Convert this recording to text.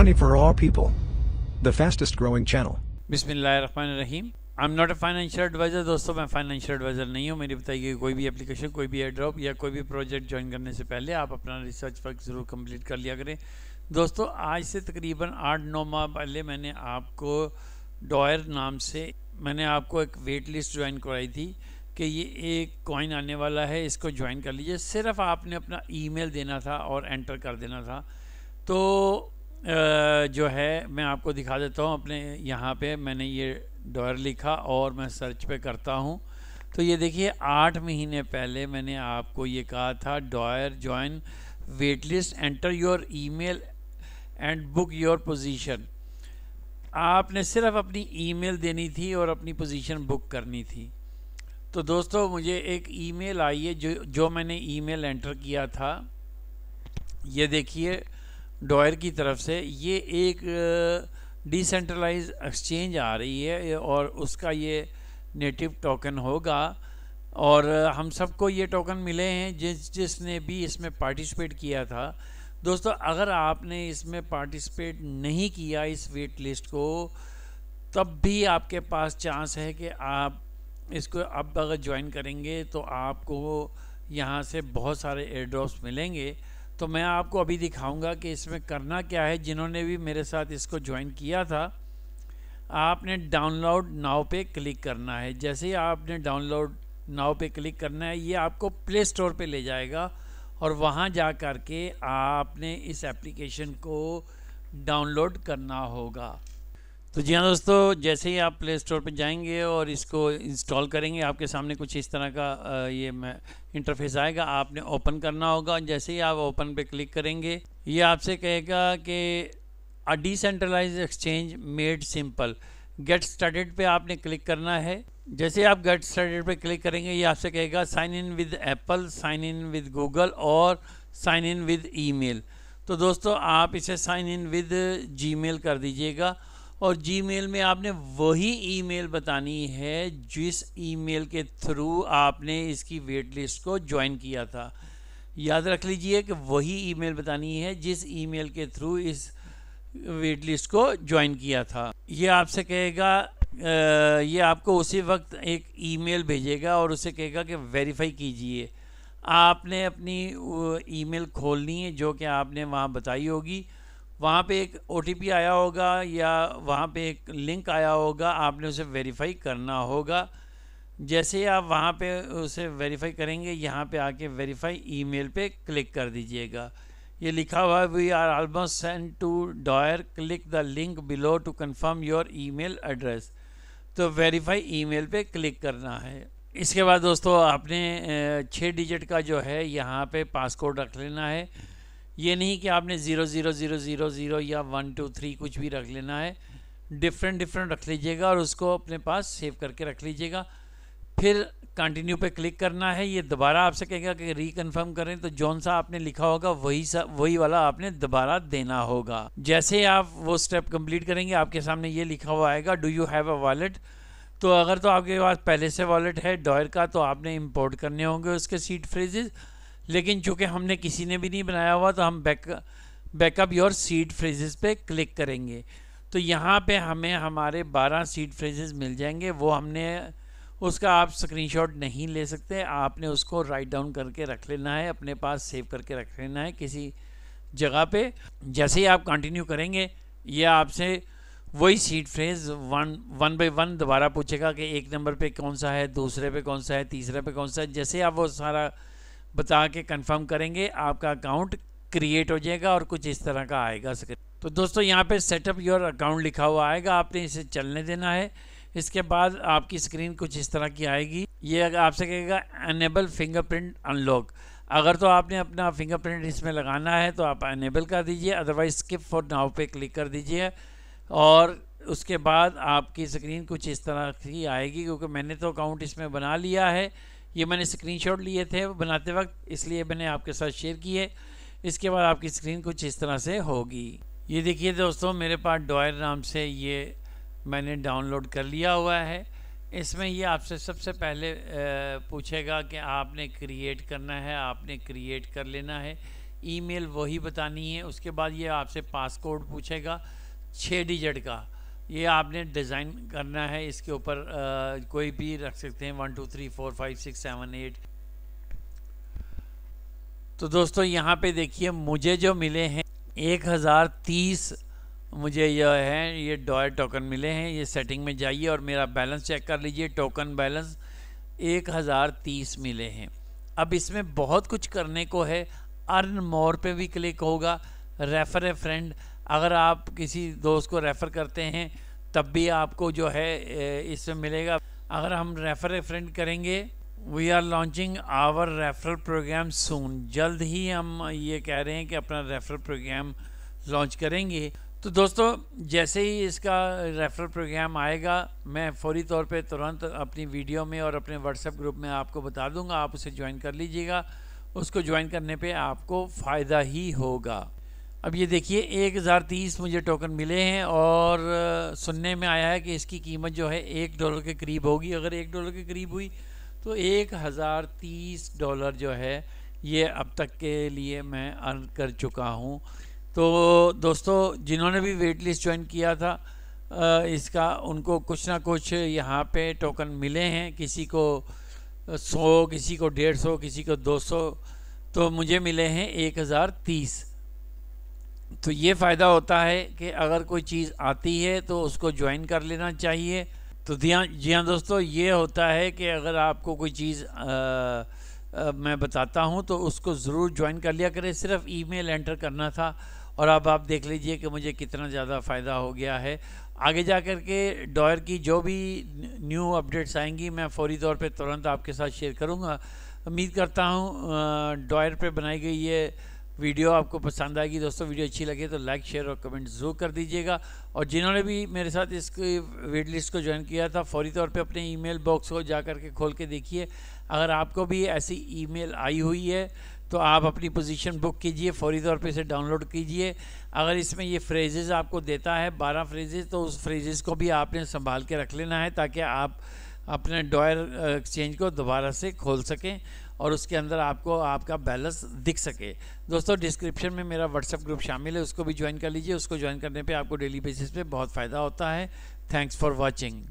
Money for all people. The fastest growing channel. Bismillahirrahmanirrahim. I'm not a financial advisor. दोस्तों मैं financial advisor नहीं हूँ मेरी बताइए गई कोई भी application, कोई भी airdrop या कोई भी project join करने से पहले आप अपना research work ज़रूर complete कर लिया करें दोस्तों आज से तकरीबन आठ नौ माह पहले मैंने आपको डॉयर नाम से मैंने आपको एक वेट लिस्ट ज्वाइन कराई थी कि ये एक कॉइन आने वाला है इसको ज्वाइन कर लीजिए सिर्फ आपने अपना ईमेल देना था और एंटर कर देना था तो जो है मैं आपको दिखा देता हूँ अपने यहाँ पे मैंने ये डॉलर लिखा और मैं सर्च पे करता हूँ तो ये देखिए आठ महीने पहले मैंने आपको ये कहा था डॉयर join wait list enter your email and book your position आपने सिर्फ अपनी ईमेल देनी थी और अपनी पोजीशन बुक करनी थी तो दोस्तों मुझे एक ईमेल आई है जो जो मैंने ईमेल एंटर किया था ये देखिए डॉयर की तरफ से ये एक डिसेंट्रलाइज एक्सचेंज आ रही है और उसका ये नेटिव टोकन होगा और हम सबको ये टोकन मिले हैं जिस जिसने भी इसमें पार्टिसिपेट किया था दोस्तों अगर आपने इसमें पार्टिसिपेट नहीं किया इस वेट लिस्ट को तब भी आपके पास चांस है कि आप इसको अब अगर ज्वाइन करेंगे तो आपको यहाँ से बहुत सारे एयर ड्रॉप्स मिलेंगे तो मैं आपको अभी दिखाऊंगा कि इसमें करना क्या है जिन्होंने भी मेरे साथ इसको ज्वाइन किया था आपने डाउनलोड नाव पे क्लिक करना है जैसे ही आपने डाउनलोड नाव पे क्लिक करना है ये आपको प्ले स्टोर पर ले जाएगा और वहाँ जा कर के आपने इस एप्लीकेशन को डाउनलोड करना होगा तो जी हाँ दोस्तों जैसे ही आप प्ले स्टोर पर जाएंगे और इसको इंस्टॉल करेंगे आपके सामने कुछ इस तरह का ये इंटरफेस आएगा आपने ओपन करना होगा जैसे ही आप ओपन पे क्लिक करेंगे ये आपसे कहेगा कि a decentralise exchange made simple get started पे आपने क्लिक करना है जैसे आप गेट स्टार्टेड पे क्लिक करेंगे ये आपसे कहेगा sign in with Apple sign in with Google और साइन इन विद ईमेल तो दोस्तों आप इसे साइन इन विद जीमेल कर दीजिएगा और जीमेल में आपने वही ईमेल बतानी है जिस ईमेल के थ्रू आपने इसकी वेट लिस्ट को ज्वाइन किया था याद रख लीजिए कि वही ईमेल बतानी है जिस ईमेल के थ्रू इस वेट लिस्ट को ज्वाइन किया था ये आपसे कहेगा ये आपको उसी वक्त एक ईमेल भेजेगा और उसे कहेगा कि वेरीफाई कीजिए आपने अपनी ईमेल खोलनी है जो कि आपने वहाँ बताई होगी वहाँ पे एक ओ आया होगा या वहाँ पे एक लिंक आया होगा आपने उसे वेरीफाई करना होगा जैसे आप वहाँ पे उसे वेरीफाई करेंगे यहाँ पे आके वेरीफाई ईमेल पे क्लिक कर दीजिएगा ये लिखा हुआ है we are almost send to डॉयर click the link below to confirm your email address तो वेरीफाई ईमेल पे क्लिक करना है इसके बाद दोस्तों आपने छः डिजिट का जो है यहाँ पे पासकोड रख लेना है ये नहीं कि आपने zero zero zero zero zero या वन टू थ्री कुछ भी रख लेना है डिफरेंट डिफरेंट रख लीजिएगा और उसको अपने पास सेव करके रख लीजिएगा फिर कंटिन्यू पे क्लिक करना है ये दोबारा आपसे कहेगा कि रिकन्फर्म करें तो जौन सा आपने लिखा होगा वही सा वही वाला आपने दोबारा देना होगा जैसे आप वो स्टेप कंप्लीट करेंगे आपके सामने ये लिखा हुआ आएगा do you have a wallet तो अगर तो आपके पास पहले से वॉलेट है डॉयर का तो आपने इम्पोर्ट करने होंगे उसके सीट फ्रेजेज़ लेकिन चूँकि हमने किसी ने भी नहीं बनाया हुआ तो हम back backup your seed phrases पे क्लिक करेंगे तो यहाँ पे हमें हमारे 12 सीड फ्रेजेस मिल जाएंगे वो हमने उसका आप स्क्रीनशॉट नहीं ले सकते आपने उसको राइट डाउन करके रख लेना है अपने पास सेव करके रख लेना है किसी जगह पे जैसे ही आप कंटिन्यू करेंगे ये आपसे वही seed phrase one one by one दोबारा पूछेगा कि एक नंबर पे कौन सा है दूसरे पे कौन सा है तीसरे पे कौन सा है जैसे आप वो सारा बता के कंफर्म करेंगे आपका अकाउंट क्रिएट हो जाएगा और कुछ इस तरह का आएगा तो दोस्तों यहाँ पे सेटअप योर अकाउंट लिखा हुआ आएगा आपने इसे चलने देना है इसके बाद आपकी स्क्रीन कुछ इस तरह की आएगी ये आपसे कहेगा अनेबल फिंगरप्रिंट अनलॉक अगर तो आपने अपना फिंगरप्रिंट इसमें लगाना है तो आप अनेबल कर दीजिए अदरवाइज स्किप फॉर नाव पे क्लिक कर दीजिए और उसके बाद आपकी स्क्रीन कुछ इस तरह की आएगी क्योंकि मैंने तो अकाउंट इसमें बना लिया है ये मैंने स्क्रीनशॉट लिए थे बनाते वक्त इसलिए मैंने आपके साथ शेयर की है इसके बाद आपकी स्क्रीन कुछ इस तरह से होगी ये देखिए दोस्तों मेरे पास डॉयर नाम से ये मैंने डाउनलोड कर लिया हुआ है इसमें ये आपसे सबसे पहले पूछेगा कि आपने क्रिएट करना है आपने क्रिएट कर लेना है ईमेल वही बतानी है उसके बाद ये आपसे पासकोड पूछेगा छः डिजिट का ये आपने डिज़ाइन करना है इसके ऊपर कोई भी रख सकते हैं one two three four five six seven eight तो दोस्तों यहाँ पे देखिए मुझे जो मिले हैं एक हज़ार तीस मुझे यह है ये डॉय टोकन मिले हैं ये सेटिंग में जाइए और मेरा बैलेंस चेक कर लीजिए टोकन बैलेंस एक हज़ार तीस मिले हैं अब इसमें बहुत कुछ करने को है अर्न मोर पे भी क्लिक होगा रेफर ए फ्रेंड अगर आप किसी दोस्त को रेफ़र करते हैं तब भी आपको जो है इसमें मिलेगा अगर हम रेफ़र फ्रेंड करेंगे we are launching our referral programme soon जल्द ही हम ये कह रहे हैं कि अपना रेफरल प्रोग्राम लॉन्च करेंगे तो दोस्तों जैसे ही इसका रेफरल प्रोग्राम आएगा मैं फौरी तौर पे तुरंत अपनी वीडियो में और अपने व्हाट्सएप ग्रुप में आपको बता दूंगा आप उसे ज्वाइन कर लीजिएगा उसको ज्वाइन करने पे आपको फ़ायदा ही होगा अब ये देखिए एक हज़ार तीस मुझे टोकन मिले हैं और सुनने में आया है कि इसकी कीमत जो है एक डॉलर के करीब होगी अगर एक डॉलर के करीब हुई तो एक हज़ार तीस डॉलर जो है ये अब तक के लिए मैं अर्न कर चुका हूँ तो दोस्तों जिन्होंने भी वेट लिस्ट ज्वाइन किया था इसका उनको कुछ ना कुछ यहाँ पे टोकन मिले हैं किसी को सौ किसी को डेढ़ सौ किसी को दो सौ तो मुझे मिले हैं एक हज़ार तीस तो ये फ़ायदा होता है कि अगर कोई चीज़ आती है तो उसको ज्वाइन कर लेना चाहिए तो ध्यान जी हाँ दोस्तों ये होता है कि अगर आपको कोई चीज़ आ, आ, मैं बताता हूँ तो उसको ज़रूर ज्वाइन कर लिया करें सिर्फ ईमेल एंटर करना था और अब आप देख लीजिए कि मुझे कितना ज़्यादा फ़ायदा हो गया है आगे जा कर के डॉयर की जो भी न्यू अपडेट्स आएंगी मैं फौरी तौर पर तुरंत आपके साथ शेयर करूँगा उम्मीद करता हूँ डॉयर पर बनाई गई ये वीडियो आपको पसंद आएगी दोस्तों वीडियो अच्छी लगे तो लाइक शेयर और कमेंट ज़रूर कर दीजिएगा और जिन्होंने भी मेरे साथ इस वेट लिस्ट को ज्वाइन किया था फौरी तौर पे अपने ईमेल बॉक्स को जा कर के खोल के देखिए अगर आपको भी ऐसी ईमेल आई हुई है तो आप अपनी पोजीशन बुक कीजिए फौरी तौर पे इसे डाउनलोड कीजिए अगर इसमें ये फ्रेजेस आपको देता है बारह फ्रेजेस तो उस फ्रेजेस को भी आपने संभाल के रख लेना है ताकि आप अपने डॉयर एक्सचेंज uh, को दोबारा से खोल सकें और उसके अंदर आपको आपका बैलेंस दिख सके दोस्तों डिस्क्रिप्शन में मेरा व्हाट्सअप ग्रुप शामिल है उसको भी ज्वाइन कर लीजिए उसको ज्वाइन करने पे आपको डेली बेसिस पे बहुत फ़ायदा होता है थैंक्स फॉर वॉचिंग